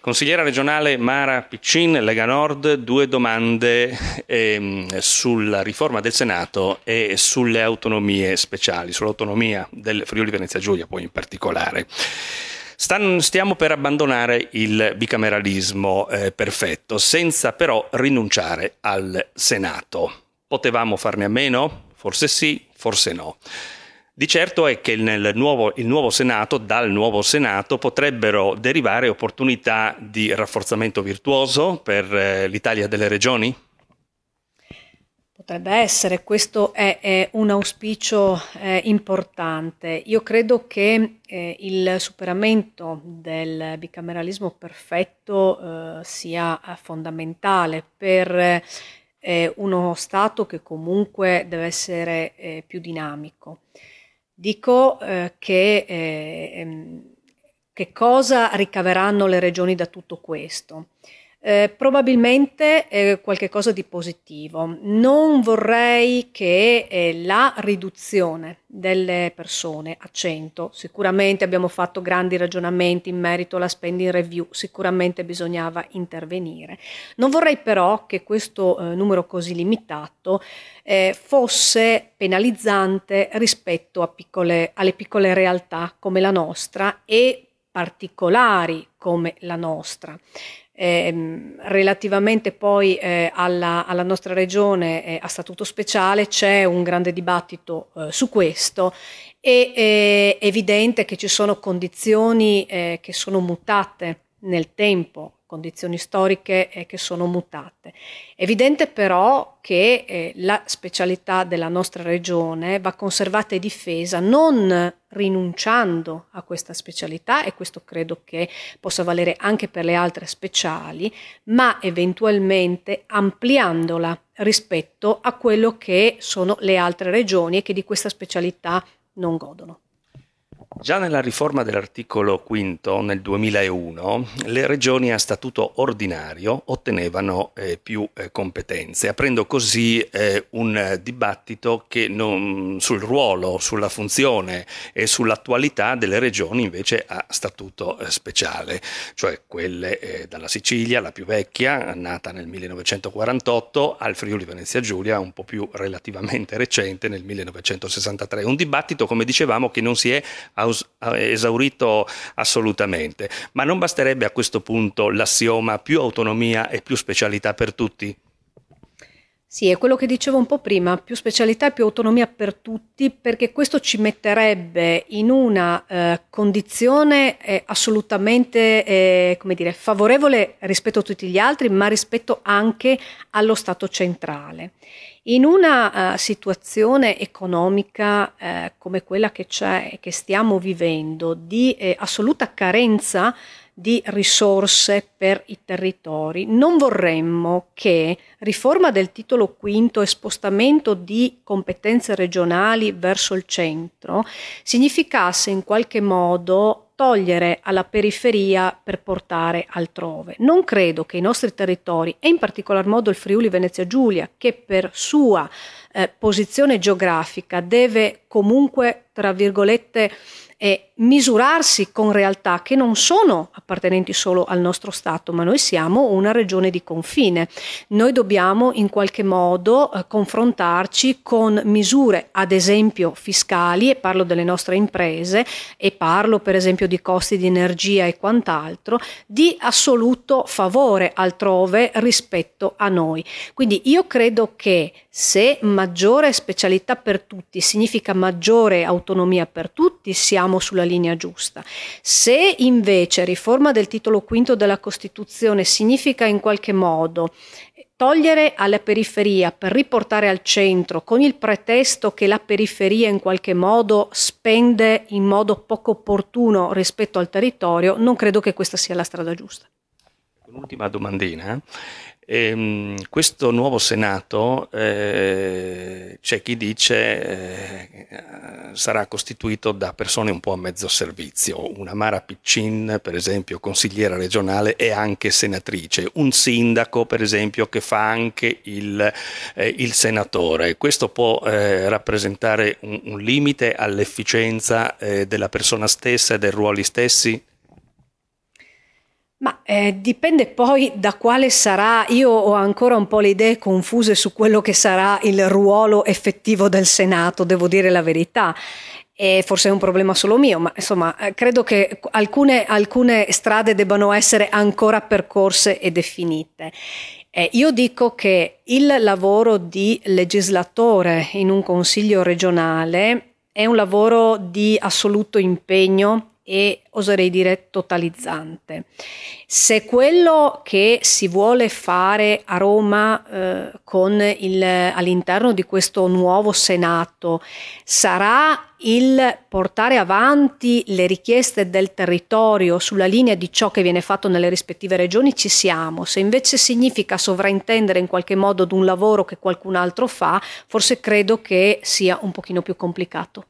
Consigliera regionale Mara Piccin, Lega Nord, due domande eh, sulla riforma del Senato e sulle autonomie speciali, sull'autonomia del Friuli Venezia Giulia poi in particolare. Stan, stiamo per abbandonare il bicameralismo eh, perfetto, senza però rinunciare al Senato. Potevamo farne a meno? Forse sì, forse no. Di certo è che nel nuovo, nuovo Senato, dal nuovo Senato potrebbero derivare opportunità di rafforzamento virtuoso per eh, l'Italia delle regioni? Potrebbe essere, questo è, è un auspicio eh, importante. Io credo che eh, il superamento del bicameralismo perfetto eh, sia eh, fondamentale per eh, uno Stato che comunque deve essere più dinamico. Dico eh, che, eh, ehm, che cosa ricaveranno le regioni da tutto questo. Eh, probabilmente eh, qualcosa di positivo. Non vorrei che eh, la riduzione delle persone a 100, sicuramente abbiamo fatto grandi ragionamenti in merito alla spending review, sicuramente bisognava intervenire. Non vorrei però che questo eh, numero così limitato eh, fosse penalizzante rispetto piccole, alle piccole realtà come la nostra e particolari come la nostra. Eh, relativamente poi eh, alla, alla, nostra regione eh, a statuto speciale c'è un grande dibattito eh, su questo e eh, è evidente che ci sono condizioni eh, che sono mutate nel tempo condizioni storiche eh, che sono mutate. È evidente però che eh, la specialità della nostra regione va conservata e difesa non rinunciando a questa specialità e questo credo che possa valere anche per le altre speciali, ma eventualmente ampliandola rispetto a quello che sono le altre regioni e che di questa specialità non godono. Già nella riforma dell'articolo V nel 2001 le regioni a statuto ordinario ottenevano eh, più eh, competenze, aprendo così eh, un dibattito non, sul ruolo, sulla funzione e sull'attualità delle regioni invece a statuto eh, speciale, cioè quelle eh, dalla Sicilia, la più vecchia, nata nel 1948, al Friuli Venezia Giulia, un po' più relativamente recente, nel 1963. Un dibattito, come dicevamo, che non si è esaurito assolutamente, ma non basterebbe a questo punto l'assioma più autonomia e più specialità per tutti? Sì, è quello che dicevo un po' prima, più specialità e più autonomia per tutti, perché questo ci metterebbe in una eh, condizione eh, assolutamente eh, dire, favorevole rispetto a tutti gli altri, ma rispetto anche allo Stato centrale. In una uh, situazione economica eh, come quella che c'è e che stiamo vivendo, di eh, assoluta carenza di risorse per i territori, non vorremmo che riforma del titolo V e spostamento di competenze regionali verso il centro significasse in qualche modo togliere alla periferia per portare altrove. Non credo che i nostri territori, e in particolar modo il Friuli Venezia Giulia, che per sua eh, posizione geografica deve comunque, tra virgolette, eh, misurarsi con realtà che non sono appartenenti solo al nostro Stato, ma noi siamo una regione di confine. Noi dobbiamo in qualche modo eh, confrontarci con misure, ad esempio fiscali, e parlo delle nostre imprese, e parlo per esempio di costi di energia e quant'altro, di assoluto favore altrove rispetto a noi. Quindi io credo che se maggiore specialità per tutti significa maggiore autonomia per tutti, siamo siamo sulla linea giusta. Se invece riforma del titolo quinto della Costituzione significa in qualche modo togliere alla periferia per riportare al centro con il pretesto che la periferia in qualche modo spende in modo poco opportuno rispetto al territorio, non credo che questa sia la strada giusta. Un'ultima domandina. Eh. Ehm, questo nuovo Senato, eh, c'è chi dice, eh, sarà costituito da persone un po' a mezzo servizio. Una Mara Piccin, per esempio, consigliera regionale e anche senatrice. Un sindaco, per esempio, che fa anche il, eh, il senatore. Questo può eh, rappresentare un, un, limite all'efficienza eh, della persona stessa e dei ruoli stessi? Ma eh, dipende poi da quale sarà, io ho ancora un po' le idee confuse su quello che sarà il ruolo effettivo del Senato, devo dire la verità. E forse è un problema solo mio, ma insomma eh, credo che alcune, alcune strade debbano essere ancora percorse e definite. Eh, io dico che il lavoro di legislatore in un consiglio regionale è un lavoro di assoluto impegno e oserei dire totalizzante. Se quello che si vuole fare a Roma eh, il, all'interno di questo nuovo Senato sarà il portare avanti le richieste del territorio sulla linea di ciò che viene fatto nelle rispettive regioni, ci siamo. Se invece significa sovraintendere in qualche modo ad un lavoro che qualcun altro fa, forse credo che sia un pochino più complicato.